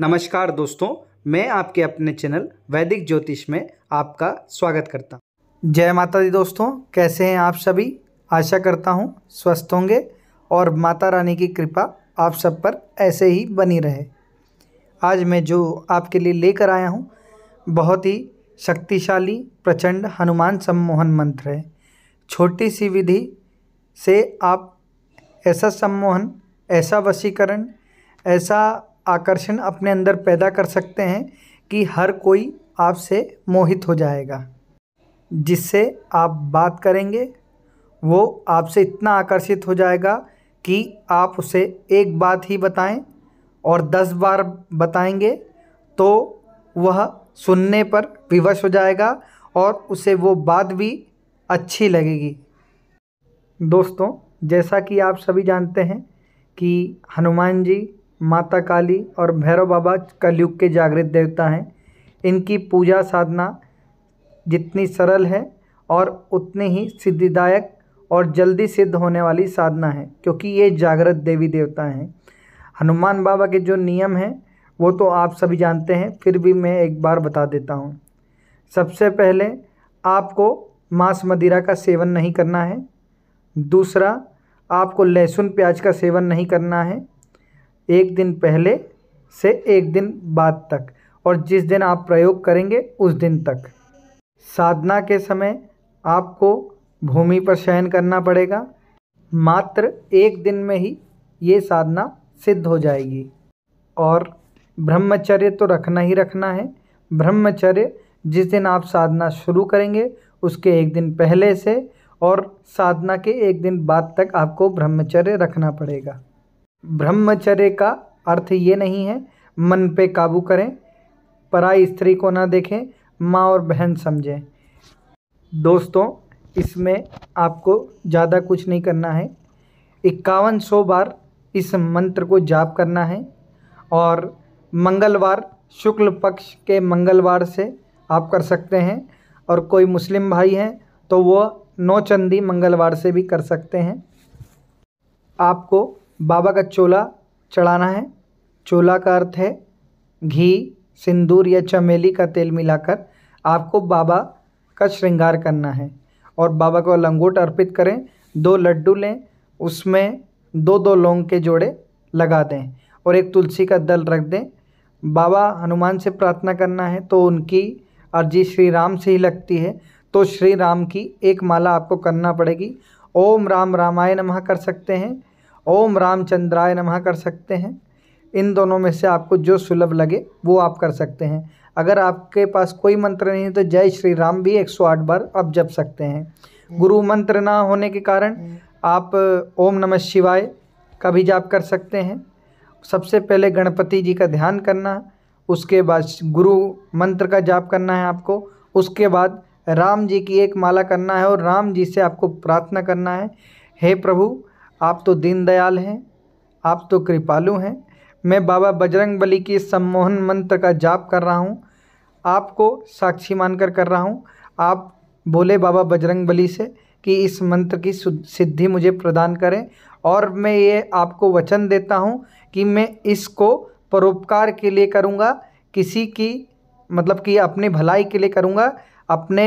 नमस्कार दोस्तों मैं आपके अपने चैनल वैदिक ज्योतिष में आपका स्वागत करता हूँ जय माता दी दोस्तों कैसे हैं आप सभी आशा करता हूँ स्वस्थ होंगे और माता रानी की कृपा आप सब पर ऐसे ही बनी रहे आज मैं जो आपके लिए लेकर आया हूँ बहुत ही शक्तिशाली प्रचंड हनुमान सम्मोहन मंत्र है छोटी सी विधि से आप ऐसा सम्मोहन ऐसा वशीकरण ऐसा आकर्षण अपने अंदर पैदा कर सकते हैं कि हर कोई आपसे मोहित हो जाएगा जिससे आप बात करेंगे वो आपसे इतना आकर्षित हो जाएगा कि आप उसे एक बात ही बताएं और दस बार बताएंगे तो वह सुनने पर विवश हो जाएगा और उसे वो बात भी अच्छी लगेगी दोस्तों जैसा कि आप सभी जानते हैं कि हनुमान जी माता काली और भैरव बाबा कलयुग के जागृत देवता हैं इनकी पूजा साधना जितनी सरल है और उतनी ही सिद्धिदायक और जल्दी सिद्ध होने वाली साधना है क्योंकि ये जागृत देवी देवता हैं हनुमान बाबा के जो नियम हैं वो तो आप सभी जानते हैं फिर भी मैं एक बार बता देता हूँ सबसे पहले आपको मांस मदिरा का सेवन नहीं करना है दूसरा आपको लहसुन प्याज का सेवन नहीं करना है एक दिन पहले से एक दिन बाद तक और जिस दिन आप प्रयोग करेंगे उस दिन तक साधना के समय आपको भूमि पर शयन करना पड़ेगा मात्र एक दिन में ही ये साधना सिद्ध हो जाएगी और ब्रह्मचर्य तो रखना ही रखना है ब्रह्मचर्य जिस दिन आप साधना शुरू करेंगे उसके एक दिन पहले से और साधना के एक दिन बाद तक आपको ब्रह्मचर्य रखना पड़ेगा ब्रह्मचर्य का अर्थ ये नहीं है मन पे काबू करें पराई स्त्री को ना देखें माँ और बहन समझें दोस्तों इसमें आपको ज़्यादा कुछ नहीं करना है इक्यावन सौ बार इस मंत्र को जाप करना है और मंगलवार शुक्ल पक्ष के मंगलवार से आप कर सकते हैं और कोई मुस्लिम भाई हैं तो वो नौ चंदी मंगलवार से भी कर सकते हैं आपको बाबा का चोला चढ़ाना है चोला का अर्थ है घी सिंदूर या चमेली का तेल मिलाकर आपको बाबा का श्रृंगार करना है और बाबा को लंगोट अर्पित करें दो लड्डू लें उसमें दो दो लौंग के जोड़े लगा दें और एक तुलसी का दल रख दें बाबा हनुमान से प्रार्थना करना है तो उनकी अर्जी श्री राम से ही लगती है तो श्री राम की एक माला आपको करना पड़ेगी ओम राम रामाय नमः कर सकते हैं ओम रामचंद्राय नमः कर सकते हैं इन दोनों में से आपको जो सुलभ लगे वो आप कर सकते हैं अगर आपके पास कोई मंत्र नहीं है तो जय श्री राम भी 108 बार आप जप सकते हैं गुरु मंत्र ना होने के कारण आप ओम नमः शिवाय का भी जाप कर सकते हैं सबसे पहले गणपति जी का ध्यान करना उसके बाद गुरु मंत्र का जाप करना है आपको उसके बाद राम जी की एक माला करना है और राम जी से आपको प्रार्थना करना है हे प्रभु आप तो दीनदयाल हैं आप तो कृपालु हैं मैं बाबा बजरंग बली की सम्मोहन मंत्र का जाप कर रहा हूँ आपको साक्षी मानकर कर रहा हूँ आप बोले बाबा बजरंग बली से कि इस मंत्र की सिद्धि मुझे प्रदान करें और मैं ये आपको वचन देता हूँ कि मैं इसको परोपकार के लिए करूँगा किसी की मतलब कि अपनी भलाई के लिए करूँगा अपने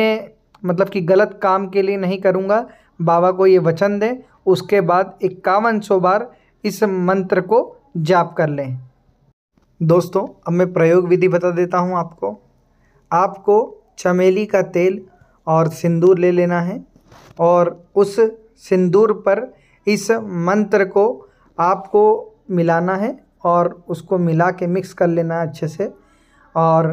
मतलब कि गलत काम के लिए नहीं करूँगा बाबा को ये वचन दें उसके बाद इक्यावन सौ बार इस मंत्र को जाप कर लें दोस्तों अब मैं प्रयोग विधि बता देता हूँ आपको आपको चमेली का तेल और सिंदूर ले लेना है और उस सिंदूर पर इस मंत्र को आपको मिलाना है और उसको मिला के मिक्स कर लेना है अच्छे से और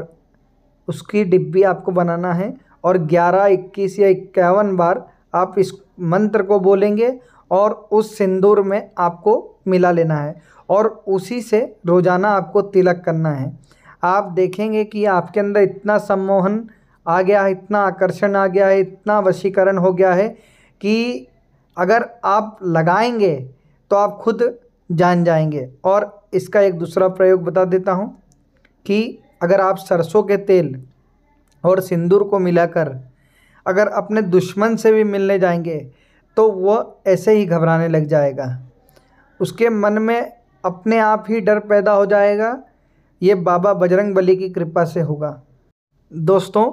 उसकी डिब्बी आपको बनाना है और 11, 21 या इक्यावन बार आप इस मंत्र को बोलेंगे और उस सिंदूर में आपको मिला लेना है और उसी से रोज़ाना आपको तिलक करना है आप देखेंगे कि आपके अंदर इतना सम्मोहन आ गया है इतना आकर्षण आ गया है इतना वशीकरण हो गया है कि अगर आप लगाएंगे तो आप खुद जान जाएंगे और इसका एक दूसरा प्रयोग बता देता हूँ कि अगर आप सरसों के तेल और सिंदूर को मिलाकर अगर अपने दुश्मन से भी मिलने जाएंगे तो वह ऐसे ही घबराने लग जाएगा उसके मन में अपने आप ही डर पैदा हो जाएगा ये बाबा बजरंग बली की कृपा से होगा दोस्तों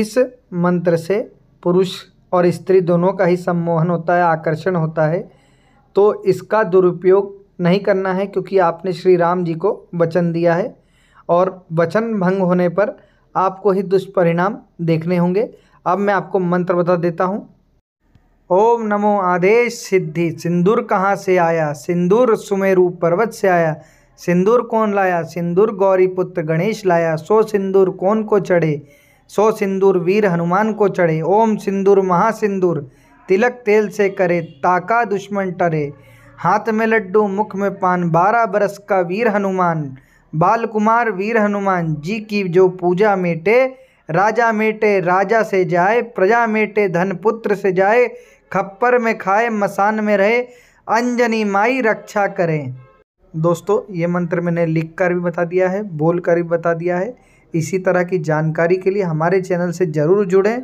इस मंत्र से पुरुष और स्त्री दोनों का ही सम्मोहन होता है आकर्षण होता है तो इसका दुरुपयोग नहीं करना है क्योंकि आपने श्री राम जी को वचन दिया है और वचन भंग होने पर आपको ही दुष्परिणाम देखने होंगे अब मैं आपको मंत्र बता देता हूँ ओम नमो आदेश सिद्धि सिंदूर कहाँ से आया सिंदूर सुमेरु पर्वत से आया सिंदूर कौन लाया सिंदूर गौरी पुत्र गणेश लाया सो सिंदूर कौन को चढ़े सो सिंदूर वीर हनुमान को चढ़े ओम सिंदूर महासिंदूर तिलक तेल से करे ताका दुश्मन टरे हाथ में लड्डू मुख में पान बारह बरस का वीर हनुमान बाल कुमार वीर हनुमान जी की जो पूजा मेटे राजा मेटे राजा से जाए प्रजा मेटे धन पुत्र से जाए खप्पर में खाए मसान में रहे अंजनी माई रक्षा करें दोस्तों ये मंत्र मैंने लिख कर भी बता दिया है बोल कर भी बता दिया है इसी तरह की जानकारी के लिए हमारे चैनल से ज़रूर जुड़ें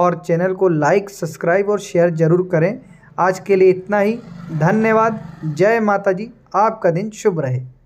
और चैनल को लाइक सब्सक्राइब और शेयर ज़रूर करें आज के लिए इतना ही धन्यवाद जय माता जी आपका दिन शुभ रहे